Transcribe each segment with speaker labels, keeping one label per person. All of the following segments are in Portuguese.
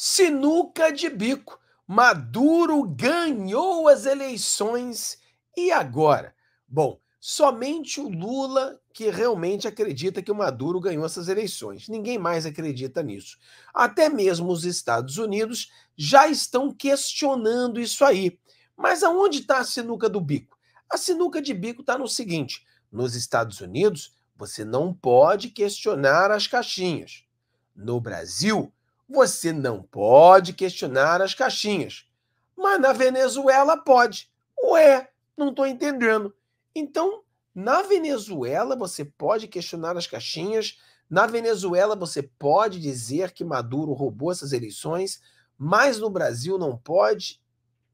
Speaker 1: Sinuca de bico. Maduro ganhou as eleições e agora? Bom, somente o Lula que realmente acredita que o Maduro ganhou essas eleições. Ninguém mais acredita nisso. Até mesmo os Estados Unidos já estão questionando isso aí. Mas aonde está a sinuca do bico? A sinuca de bico está no seguinte: nos Estados Unidos, você não pode questionar as caixinhas. No Brasil, você não pode questionar as caixinhas. Mas na Venezuela pode. Ué, não estou entendendo. Então, na Venezuela você pode questionar as caixinhas. Na Venezuela você pode dizer que Maduro roubou essas eleições, mas no Brasil não pode,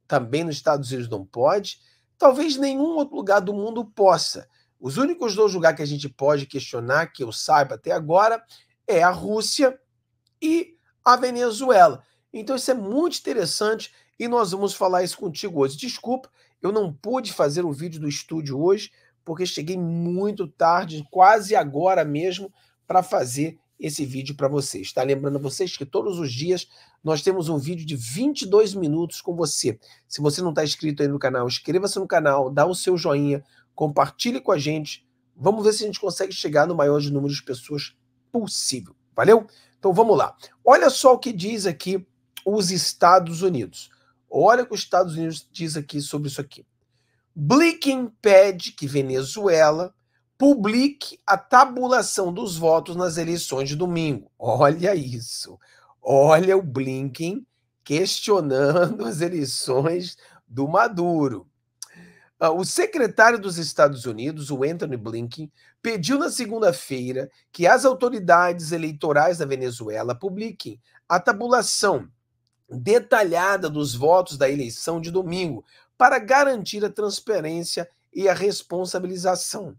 Speaker 1: também nos Estados Unidos não pode, talvez nenhum outro lugar do mundo possa. Os únicos dois lugares que a gente pode questionar, que eu saiba até agora, é a Rússia e a Venezuela. Então isso é muito interessante e nós vamos falar isso contigo hoje. Desculpa, eu não pude fazer o vídeo do estúdio hoje porque cheguei muito tarde, quase agora mesmo, para fazer esse vídeo para vocês. Está lembrando vocês que todos os dias nós temos um vídeo de 22 minutos com você. Se você não está inscrito aí no canal, inscreva-se no canal, dá o seu joinha, compartilhe com a gente. Vamos ver se a gente consegue chegar no maior número de pessoas possível. Valeu? Então vamos lá. Olha só o que diz aqui os Estados Unidos. Olha o que os Estados Unidos diz aqui sobre isso aqui. Blinken pede que Venezuela publique a tabulação dos votos nas eleições de domingo. Olha isso. Olha o Blinken questionando as eleições do Maduro. Ah, o secretário dos Estados Unidos, o Anthony Blinken, pediu na segunda-feira que as autoridades eleitorais da Venezuela publiquem a tabulação detalhada dos votos da eleição de domingo para garantir a transparência e a responsabilização.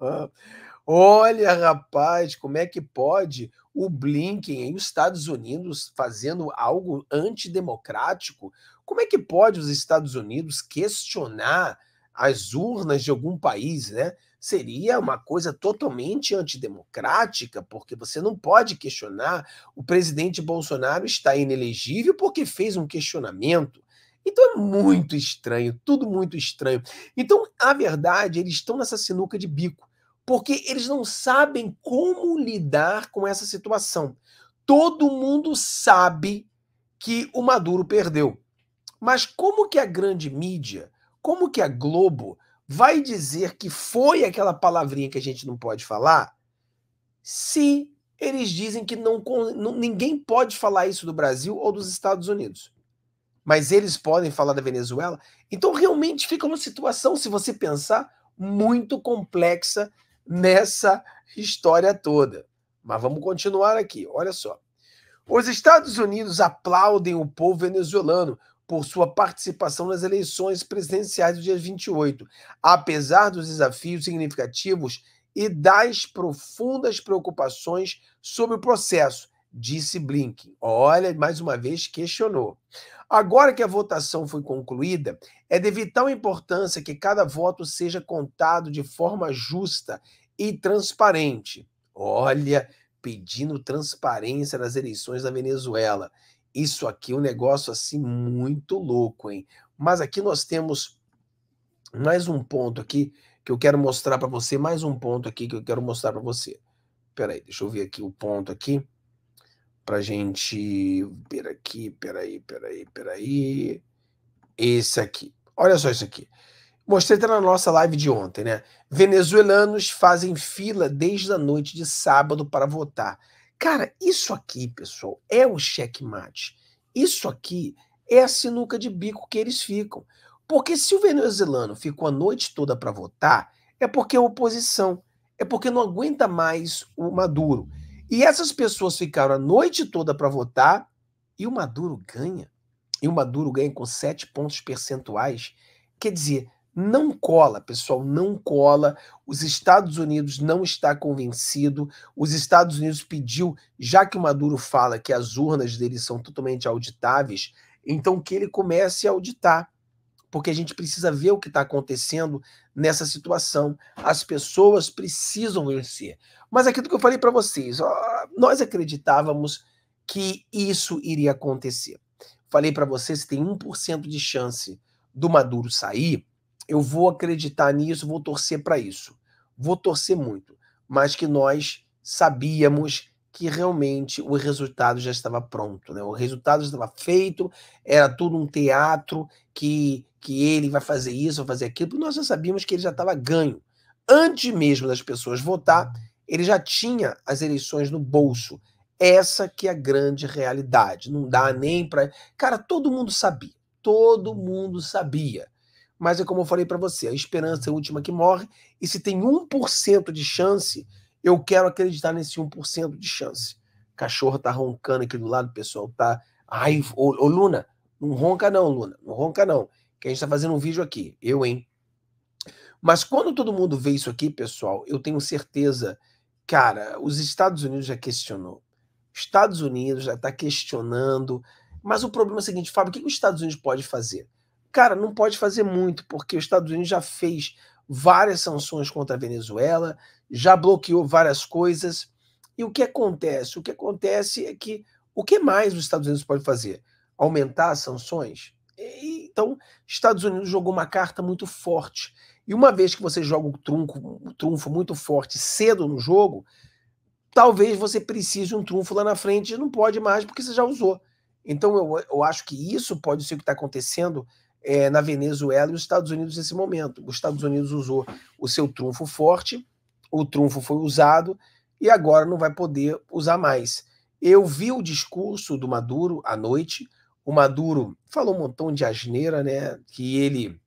Speaker 1: Olha, rapaz, como é que pode o Blinken e os Estados Unidos fazendo algo antidemocrático como é que pode os Estados Unidos questionar as urnas de algum país, né? Seria uma coisa totalmente antidemocrática, porque você não pode questionar. O presidente Bolsonaro está inelegível porque fez um questionamento. Então é muito estranho, tudo muito estranho. Então, a verdade, eles estão nessa sinuca de bico, porque eles não sabem como lidar com essa situação. Todo mundo sabe que o Maduro perdeu. Mas como que a grande mídia, como que a Globo vai dizer que foi aquela palavrinha que a gente não pode falar se eles dizem que não, não, ninguém pode falar isso do Brasil ou dos Estados Unidos? Mas eles podem falar da Venezuela? Então realmente fica uma situação, se você pensar, muito complexa nessa história toda. Mas vamos continuar aqui, olha só. Os Estados Unidos aplaudem o povo venezuelano por sua participação nas eleições presidenciais do dia 28, apesar dos desafios significativos e das profundas preocupações sobre o processo, disse Blinken. Olha, mais uma vez questionou. Agora que a votação foi concluída, é de vital importância que cada voto seja contado de forma justa e transparente. Olha, pedindo transparência nas eleições da Venezuela isso aqui é um negócio assim muito louco, hein? Mas aqui nós temos mais um ponto aqui que eu quero mostrar para você, mais um ponto aqui que eu quero mostrar para você. Peraí, deixa eu ver aqui o ponto aqui para gente ver aqui, peraí, peraí, peraí. Esse aqui. Olha só isso aqui. Mostrei até na nossa live de ontem, né? Venezuelanos fazem fila desde a noite de sábado para votar. Cara, isso aqui, pessoal, é o checkmate. Isso aqui é a sinuca de bico que eles ficam. Porque se o venezuelano ficou a noite toda para votar, é porque é oposição, é porque não aguenta mais o Maduro. E essas pessoas ficaram a noite toda para votar e o Maduro ganha. E o Maduro ganha com sete pontos percentuais. Quer dizer, não cola, pessoal, não cola. Os Estados Unidos não está convencido. Os Estados Unidos pediu, já que o Maduro fala que as urnas dele são totalmente auditáveis, então que ele comece a auditar, porque a gente precisa ver o que está acontecendo nessa situação. As pessoas precisam vencer. Mas aquilo que eu falei para vocês, nós acreditávamos que isso iria acontecer. Falei para vocês que tem 1% de chance do Maduro sair eu vou acreditar nisso, vou torcer para isso. Vou torcer muito, mas que nós sabíamos que realmente o resultado já estava pronto, né? O resultado já estava feito, era tudo um teatro que que ele vai fazer isso, vai fazer aquilo, porque nós já sabíamos que ele já estava ganho. Antes mesmo das pessoas votar, ele já tinha as eleições no bolso. Essa que é a grande realidade. Não dá nem para. Cara, todo mundo sabia. Todo mundo sabia mas é como eu falei para você, a esperança é a última que morre, e se tem 1% de chance, eu quero acreditar nesse 1% de chance. O cachorro tá roncando aqui do lado, pessoal, tá... Ai, ô, ô Luna, não ronca não, Luna, não ronca não, que a gente tá fazendo um vídeo aqui, eu, hein? Mas quando todo mundo vê isso aqui, pessoal, eu tenho certeza, cara, os Estados Unidos já questionou. Estados Unidos já está questionando. Mas o problema é o seguinte, Fábio, o que os Estados Unidos pode fazer? Cara, não pode fazer muito, porque os Estados Unidos já fez várias sanções contra a Venezuela, já bloqueou várias coisas. E o que acontece? O que acontece é que o que mais os Estados Unidos pode fazer? Aumentar as sanções? E, então, Estados Unidos jogou uma carta muito forte. E uma vez que você joga um trunfo, um trunfo muito forte cedo no jogo, talvez você precise um trunfo lá na frente e não pode mais porque você já usou. Então eu, eu acho que isso pode ser o que está acontecendo é, na Venezuela e os Estados Unidos nesse momento. Os Estados Unidos usou o seu trunfo forte, o trunfo foi usado e agora não vai poder usar mais. Eu vi o discurso do Maduro à noite. O Maduro falou um montão de asneira, né? Que ele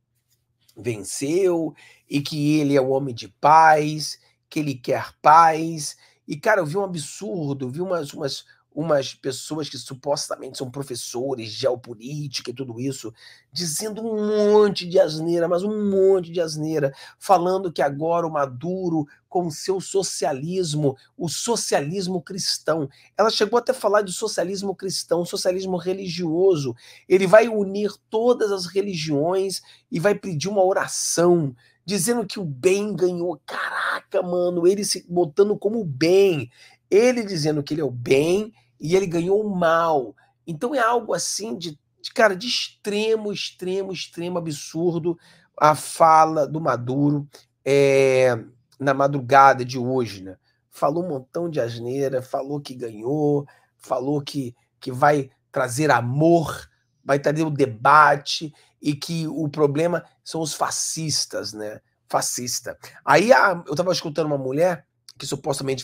Speaker 1: venceu e que ele é um homem de paz, que ele quer paz. E, cara, eu vi um absurdo, vi umas, umas, umas pessoas que supostamente são professores de geopolítica e tudo isso, dizendo um monte de asneira, mas um monte de asneira, falando que agora o Maduro, com seu socialismo, o socialismo cristão, ela chegou até a falar de socialismo cristão, socialismo religioso, ele vai unir todas as religiões e vai pedir uma oração dizendo que o bem ganhou. Caraca, mano, ele se botando como bem. Ele dizendo que ele é o bem e ele ganhou mal. Então é algo assim de, de cara de extremo, extremo, extremo absurdo a fala do Maduro é, na madrugada de hoje, né? Falou um montão de asneira, falou que ganhou, falou que, que vai trazer amor, vai trazer o um debate e que o problema são os fascistas, né? Fascista. Aí a, ah, eu estava escutando uma mulher que supostamente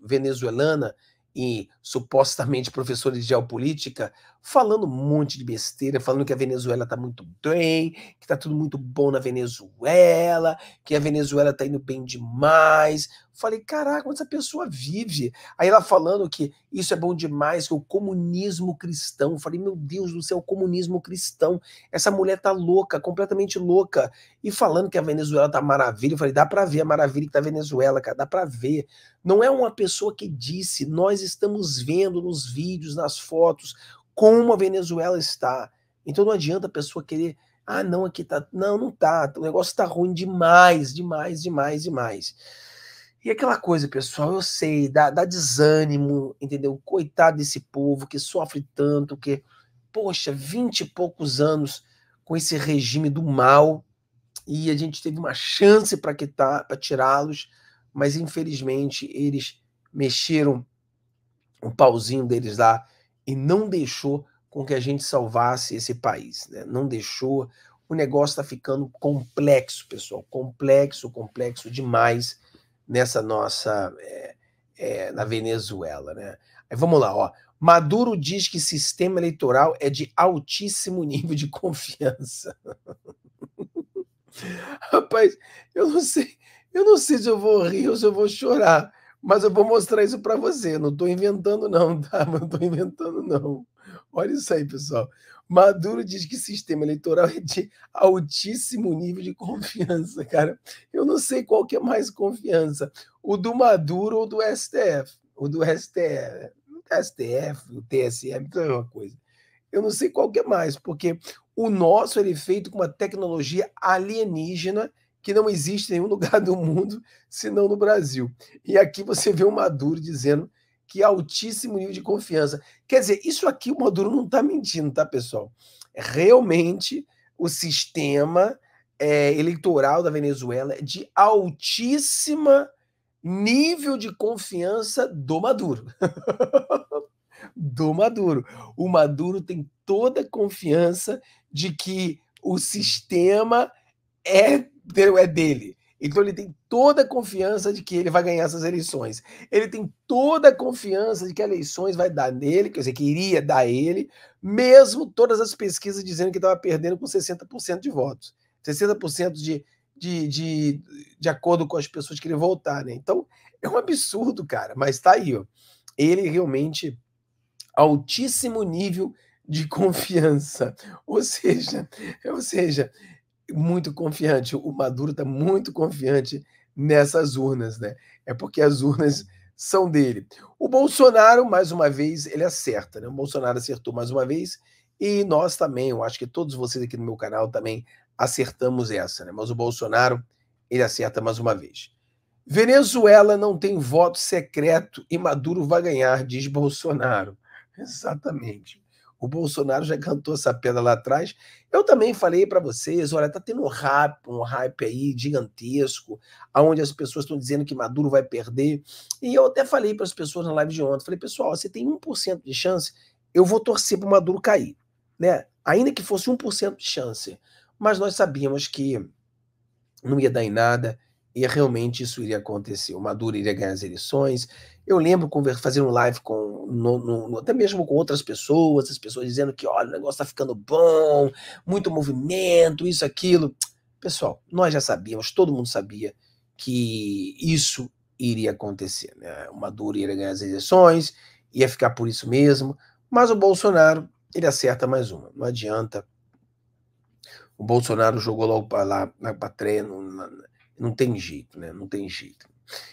Speaker 1: venezuelana, e supostamente professores de geopolítica falando um monte de besteira, falando que a Venezuela está muito bem, que está tudo muito bom na Venezuela, que a Venezuela está indo bem demais. Falei, caraca, essa pessoa vive. Aí ela falando que isso é bom demais, que o comunismo cristão. Falei, meu Deus do céu, comunismo cristão. Essa mulher tá louca, completamente louca. E falando que a Venezuela tá maravilha. falei, dá para ver a maravilha que tá a Venezuela, cara, dá para ver. Não é uma pessoa que disse, nós estamos vendo nos vídeos, nas fotos, como a Venezuela está. Então não adianta a pessoa querer ah, não, aqui tá. Não, não tá. O negócio tá ruim demais, demais, demais, demais. E aquela coisa, pessoal, eu sei, dá, dá desânimo, entendeu? Coitado desse povo que sofre tanto, que, poxa, vinte e poucos anos com esse regime do mal, e a gente teve uma chance para tá, tirá-los, mas infelizmente eles mexeram o pauzinho deles lá e não deixou com que a gente salvasse esse país, né? Não deixou. O negócio está ficando complexo, pessoal, complexo, complexo demais nessa nossa é, é, na Venezuela, né? Aí, vamos lá, ó. Maduro diz que sistema eleitoral é de altíssimo nível de confiança. Rapaz, eu não sei, eu não sei se eu vou rir ou se eu vou chorar, mas eu vou mostrar isso para você. não estou inventando não, tá? Não estou inventando não. Olha isso aí, pessoal. Maduro diz que sistema eleitoral é de altíssimo nível de confiança, cara. Eu não sei qual que é mais confiança, o do Maduro ou do STF. O do STF, o STF, o TSE, é uma coisa. Eu não sei qual que é mais, porque o nosso ele é feito com uma tecnologia alienígena que não existe em nenhum lugar do mundo, senão no Brasil. E aqui você vê o Maduro dizendo que é altíssimo nível de confiança. Quer dizer, isso aqui o Maduro não está mentindo, tá, pessoal? É realmente, o sistema é, eleitoral da Venezuela é de altíssima nível de confiança do Maduro. do Maduro. O Maduro tem toda a confiança de que o sistema é, é dele então ele tem toda a confiança de que ele vai ganhar essas eleições. Ele tem toda a confiança de que as eleições vai dar nele, que dizer, queria que iria dar a ele, mesmo todas as pesquisas dizendo que estava perdendo com 60% de votos. 60% de, de, de, de acordo com as pessoas que ele votar, né? Então, é um absurdo, cara, mas tá aí, ó. Ele é realmente altíssimo nível de confiança. Ou seja, ou seja, muito confiante, o Maduro está muito confiante nessas urnas, né? É porque as urnas são dele. O Bolsonaro, mais uma vez, ele acerta, né? O Bolsonaro acertou mais uma vez e nós também, eu acho que todos vocês aqui no meu canal também acertamos essa, né? Mas o Bolsonaro, ele acerta mais uma vez. Venezuela não tem voto secreto e Maduro vai ganhar, diz Bolsonaro. Exatamente. O Bolsonaro já cantou essa pedra lá atrás. Eu também falei para vocês, olha, tá tendo um hype, um hype aí gigantesco, aonde as pessoas estão dizendo que Maduro vai perder. E eu até falei para as pessoas na live de ontem, falei, pessoal, você tem 1% de chance, eu vou torcer para Maduro cair, né? Ainda que fosse 1% de chance. Mas nós sabíamos que não ia dar em nada e realmente isso iria acontecer. O Maduro iria ganhar as eleições. Eu lembro fazer um live com no, no, até mesmo com outras pessoas, as pessoas dizendo que olha, o negócio está ficando bom, muito movimento, isso, aquilo. Pessoal, nós já sabíamos, todo mundo sabia que isso iria acontecer. Né? O Maduro iria ganhar as eleições, ia ficar por isso mesmo, mas o Bolsonaro ele acerta mais uma. Não adianta. O Bolsonaro jogou logo para lá na patria, não tem jeito, né? Não tem jeito.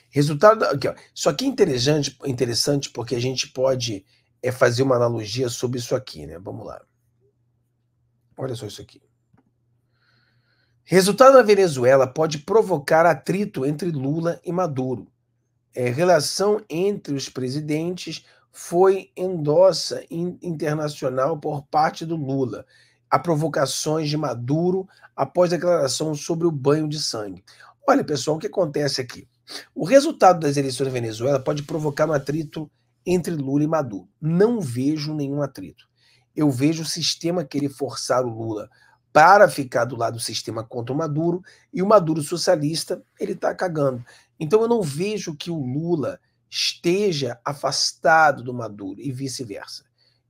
Speaker 1: Resultado. Aqui, ó. Isso aqui é interessante, interessante porque a gente pode é, fazer uma analogia sobre isso aqui, né? Vamos lá. Olha só isso aqui. Resultado na Venezuela pode provocar atrito entre Lula e Maduro. É, relação entre os presidentes foi endossa internacional por parte do Lula a provocações de Maduro após declaração sobre o banho de sangue. Olha, pessoal, o que acontece aqui? O resultado das eleições na Venezuela pode provocar um atrito entre Lula e Maduro. Não vejo nenhum atrito. Eu vejo o sistema querer forçar o Lula para ficar do lado do sistema contra o Maduro e o Maduro socialista ele está cagando. Então eu não vejo que o Lula esteja afastado do Maduro e vice-versa.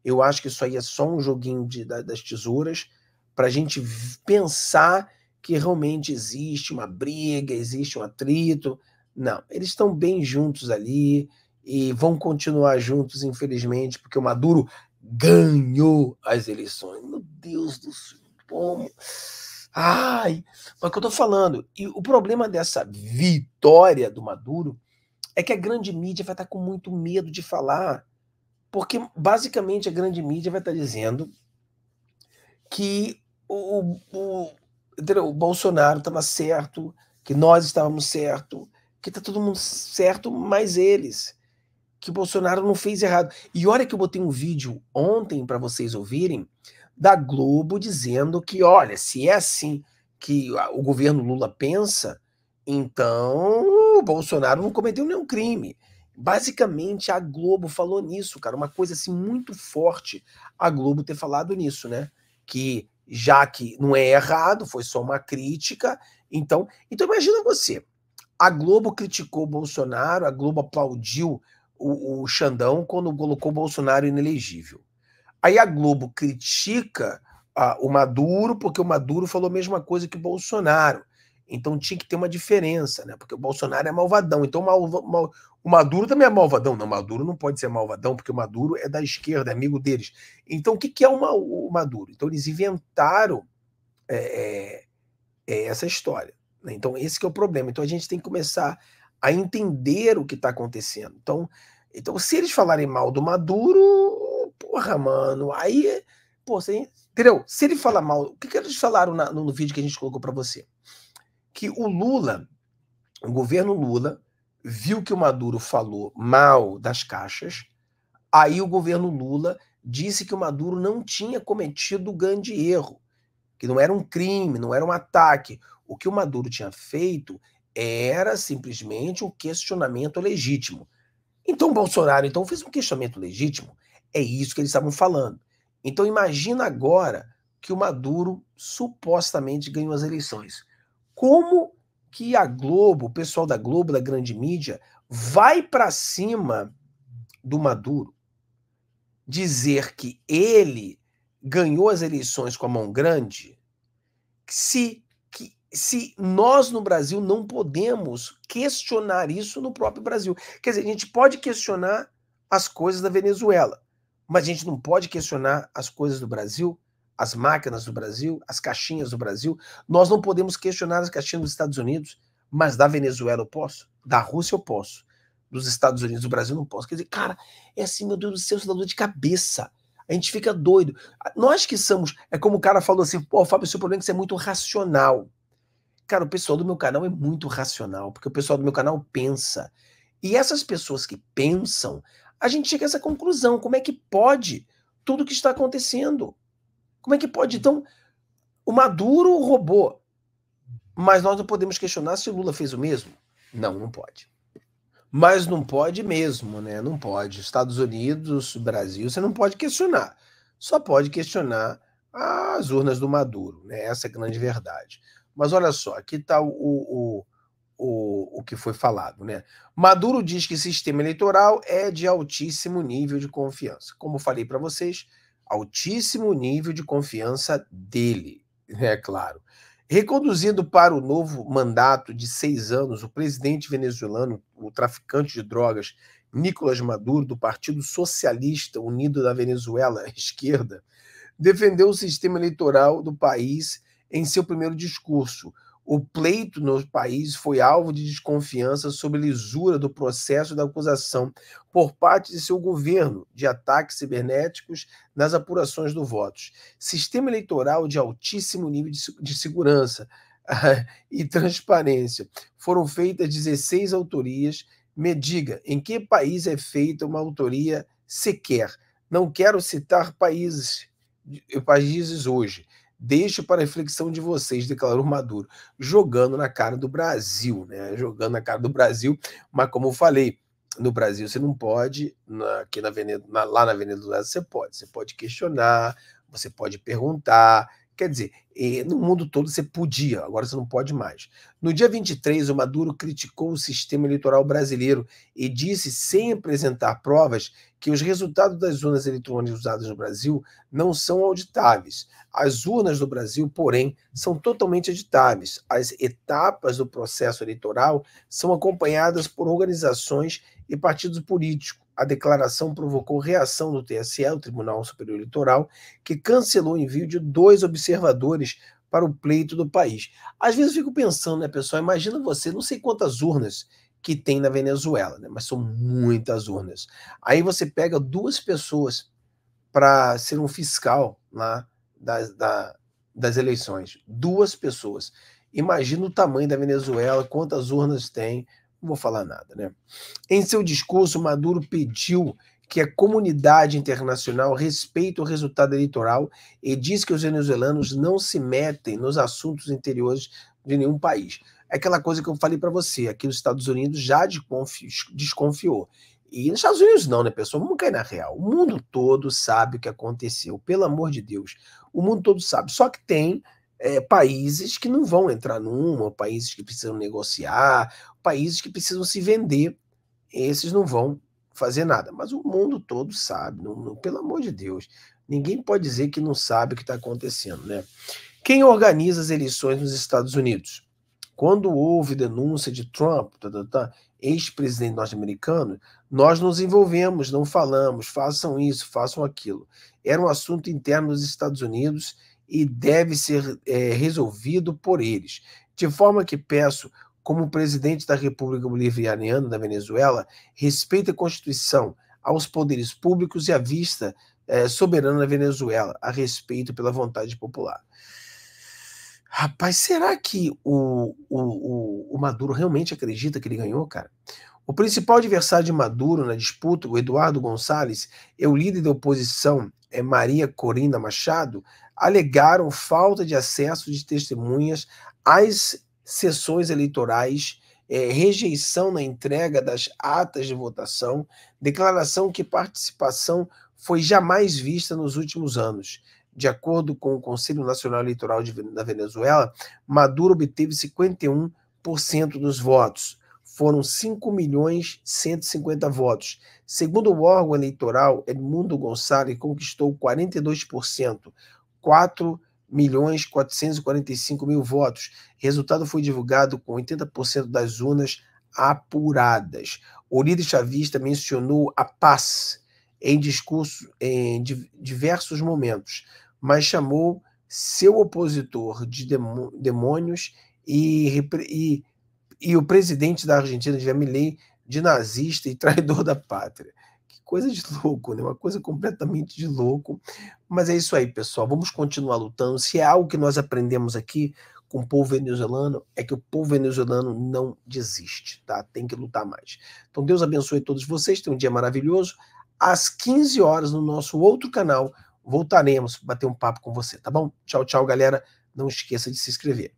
Speaker 1: Eu acho que isso aí é só um joguinho de, das tesouras para a gente pensar que realmente existe uma briga, existe um atrito. Não, eles estão bem juntos ali e vão continuar juntos, infelizmente, porque o Maduro ganhou as eleições. Meu Deus do céu, como? Ai, mas é o que eu estou falando. E o problema dessa vitória do Maduro é que a grande mídia vai estar tá com muito medo de falar, porque basicamente a grande mídia vai estar tá dizendo que o, o, entendeu? o Bolsonaro estava certo, que nós estávamos certo, que está todo mundo certo, mas eles. Que o Bolsonaro não fez errado. E olha que eu botei um vídeo ontem para vocês ouvirem da Globo dizendo que, olha, se é assim que o governo Lula pensa, então o Bolsonaro não cometeu nenhum crime. Basicamente, a Globo falou nisso, cara, uma coisa assim muito forte a Globo ter falado nisso, né? Que já que não é errado, foi só uma crítica. Então, então imagina você. A Globo criticou Bolsonaro, a Globo aplaudiu o, o Xandão quando colocou Bolsonaro inelegível. Aí a Globo critica ah, o Maduro porque o Maduro falou a mesma coisa que o Bolsonaro. Então tinha que ter uma diferença, né? Porque o Bolsonaro é malvadão. Então mal, o Maduro também é malvadão. Não, Maduro não pode ser malvadão, porque o Maduro é da esquerda, é amigo deles. Então o que, que é uma, o Maduro? Então eles inventaram é, é, é, essa história. Né? Então esse que é o problema. Então a gente tem que começar a entender o que está acontecendo. Então, então se eles falarem mal do Maduro, porra, mano, aí... Pô, você, entendeu? Se ele falar mal... O que, que eles falaram na, no, no vídeo que a gente colocou para você? que o Lula, o governo Lula, viu que o Maduro falou mal das caixas, aí o governo Lula disse que o Maduro não tinha cometido grande erro, que não era um crime, não era um ataque. O que o Maduro tinha feito era simplesmente um questionamento legítimo. Então Bolsonaro então fez um questionamento legítimo. É isso que eles estavam falando. Então imagina agora que o Maduro supostamente ganhou as eleições como que a Globo, o pessoal da Globo, da grande mídia, vai para cima do Maduro dizer que ele ganhou as eleições com a mão grande, se, que, se nós no Brasil não podemos questionar isso no próprio Brasil. Quer dizer, a gente pode questionar as coisas da Venezuela, mas a gente não pode questionar as coisas do Brasil as máquinas do Brasil, as caixinhas do Brasil. Nós não podemos questionar as caixinhas dos Estados Unidos, mas da Venezuela eu posso, da Rússia eu posso, dos Estados Unidos do Brasil eu não posso. Quer dizer, cara, é assim, meu Deus do céu, isso dá dor de cabeça. A gente fica doido. Nós que somos, é como o cara falou assim, pô, Fábio, seu problema é que você é muito racional. Cara, o pessoal do meu canal é muito racional, porque o pessoal do meu canal pensa. E essas pessoas que pensam, a gente chega a essa conclusão. Como é que pode tudo que está acontecendo? Como é que pode, então, o Maduro roubou, mas nós não podemos questionar se o Lula fez o mesmo? Não, não pode. Mas não pode mesmo, né? Não pode. Estados Unidos, Brasil, você não pode questionar. Só pode questionar as urnas do Maduro, né? Essa é a grande verdade. Mas olha só, aqui está o, o, o, o que foi falado, né? Maduro diz que sistema eleitoral é de altíssimo nível de confiança. Como falei para vocês, Altíssimo nível de confiança dele, é claro. Reconduzido para o novo mandato de seis anos, o presidente venezuelano, o traficante de drogas Nicolás Maduro, do Partido Socialista Unido da Venezuela, esquerda, defendeu o sistema eleitoral do país em seu primeiro discurso, o pleito no país foi alvo de desconfiança sobre lisura do processo da acusação por parte de seu governo de ataques cibernéticos nas apurações do votos. Sistema eleitoral de altíssimo nível de, segurança e transparência. Foram feitas 16 autorias. Me diga, em que país é feita uma autoria sequer? Não quero citar países, países hoje Deixo para reflexão de vocês, declarou Maduro, jogando na cara do Brasil, né? Jogando na cara do Brasil, mas como eu falei, no Brasil você não pode, na, aqui na Venezuela, lá na Venezuela você pode. Você pode questionar, você pode perguntar, Quer dizer, eh, no mundo todo você podia, agora você não pode mais. No dia 23, o Maduro criticou o sistema eleitoral brasileiro e disse, sem apresentar provas, que os resultados das urnas eletrônicas usadas no Brasil não são auditáveis. As urnas do Brasil, porém, são totalmente auditáveis. As etapas do processo eleitoral são acompanhadas por organizações e partidos políticos a declaração provocou reação do TSE, o Tribunal Superior Eleitoral, que cancelou o envio de dois observadores para o pleito do país. Às vezes eu fico pensando, né, pessoal? Imagina você, não sei quantas urnas que tem na Venezuela, né? Mas são muitas urnas. Aí você pega duas pessoas para ser um fiscal lá das, da, das eleições. Duas pessoas. Imagina o tamanho da Venezuela, quantas urnas tem, não vou falar nada, né? Em seu discurso, Maduro pediu que a comunidade internacional respeite o resultado eleitoral e diz que os venezuelanos não se metem nos assuntos interiores de nenhum país. É aquela coisa que eu falei para você, aqui os Estados Unidos já desconfiou. E nos Estados Unidos não, né, pessoal? Vamos cair na real. O mundo todo sabe o que aconteceu, pelo amor de Deus. O mundo todo sabe. Só que tem é, países que não vão entrar numa, países que precisam negociar, países que precisam se vender. Esses não vão fazer nada. Mas o mundo todo sabe, não, não, pelo amor de Deus. Ninguém pode dizer que não sabe o que está acontecendo, né? Quem organiza as eleições nos Estados Unidos? Quando houve denúncia de Trump, tá, tá, tá, ex-presidente norte-americano, nós nos envolvemos, não falamos, façam isso, façam aquilo. Era um assunto interno dos Estados Unidos e deve ser é, resolvido por eles. De forma que peço, como presidente da República Bolivariana da Venezuela, respeite a Constituição, aos poderes públicos e à vista é, soberana da Venezuela, a respeito pela vontade popular. Rapaz, será que o, o, o, Maduro realmente acredita que ele ganhou, cara? O principal adversário de Maduro na disputa, o Eduardo Gonçalves, é o líder da oposição, é Maria Corina Machado, alegaram falta de acesso de testemunhas às sessões eleitorais, é, rejeição na entrega das atas de votação, declaração que participação foi jamais vista nos últimos anos. De acordo com o Conselho Nacional Eleitoral de, da Venezuela, Maduro obteve 51% dos votos. Foram 5 milhões 150 votos. Segundo o órgão eleitoral, Edmundo Gonçalves conquistou 42%. 4 milhões 445 mil votos. resultado foi divulgado com 80% das urnas apuradas. O líder chavista mencionou a paz em discurso em diversos momentos, mas chamou seu opositor de demônios e, e, e o presidente da Argentina, Jair Milei, de nazista e traidor da pátria coisa de louco, né? Uma coisa completamente de louco. Mas é isso aí, pessoal. Vamos continuar lutando. Se é algo que nós aprendemos aqui com o povo venezuelano, é que o povo venezuelano não desiste, tá? Tem que lutar mais. Então, Deus abençoe todos vocês. Tenham um dia maravilhoso. Às 15 horas, no nosso outro canal, voltaremos para bater um papo com você, tá bom? Tchau, tchau, galera. Não esqueça de se inscrever.